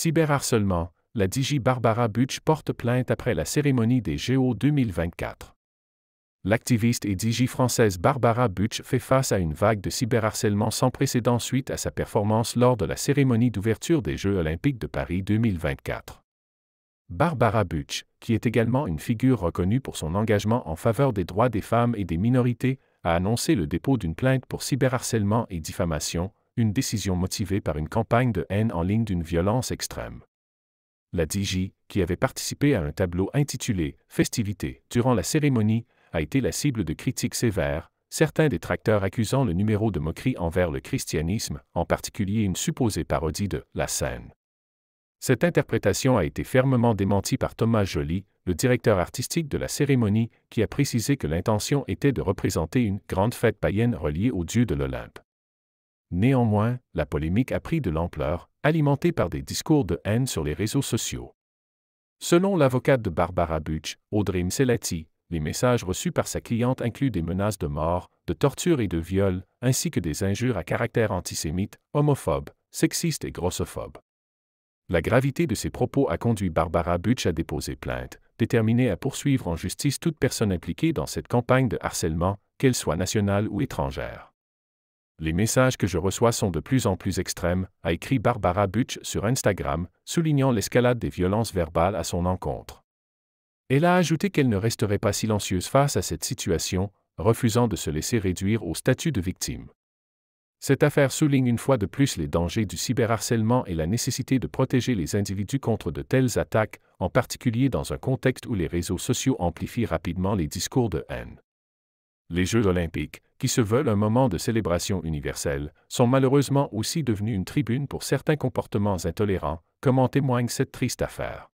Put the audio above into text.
Cyberharcèlement, la Digi Barbara Butch porte plainte après la cérémonie des JO 2024. L'activiste et Digi française Barbara Butch fait face à une vague de cyberharcèlement sans précédent suite à sa performance lors de la cérémonie d'ouverture des Jeux olympiques de Paris 2024. Barbara Butch, qui est également une figure reconnue pour son engagement en faveur des droits des femmes et des minorités, a annoncé le dépôt d'une plainte pour cyberharcèlement et diffamation, une décision motivée par une campagne de haine en ligne d'une violence extrême. La DJ, qui avait participé à un tableau intitulé Festivités durant la cérémonie, a été la cible de critiques sévères, certains détracteurs accusant le numéro de moquerie envers le christianisme, en particulier une supposée parodie de la scène. Cette interprétation a été fermement démentie par Thomas Joly, le directeur artistique de la cérémonie, qui a précisé que l'intention était de représenter une grande fête païenne reliée au dieu de l'Olympe. Néanmoins, la polémique a pris de l'ampleur, alimentée par des discours de haine sur les réseaux sociaux. Selon l'avocate de Barbara Butch, Audrey Mselati, les messages reçus par sa cliente incluent des menaces de mort, de torture et de viol, ainsi que des injures à caractère antisémite, homophobe, sexiste et grossophobe. La gravité de ces propos a conduit Barbara Butch à déposer plainte, déterminée à poursuivre en justice toute personne impliquée dans cette campagne de harcèlement, qu'elle soit nationale ou étrangère. Les messages que je reçois sont de plus en plus extrêmes, a écrit Barbara Butch sur Instagram, soulignant l'escalade des violences verbales à son encontre. Elle a ajouté qu'elle ne resterait pas silencieuse face à cette situation, refusant de se laisser réduire au statut de victime. Cette affaire souligne une fois de plus les dangers du cyberharcèlement et la nécessité de protéger les individus contre de telles attaques, en particulier dans un contexte où les réseaux sociaux amplifient rapidement les discours de haine les Jeux olympiques, qui se veulent un moment de célébration universelle, sont malheureusement aussi devenus une tribune pour certains comportements intolérants, comme en témoigne cette triste affaire.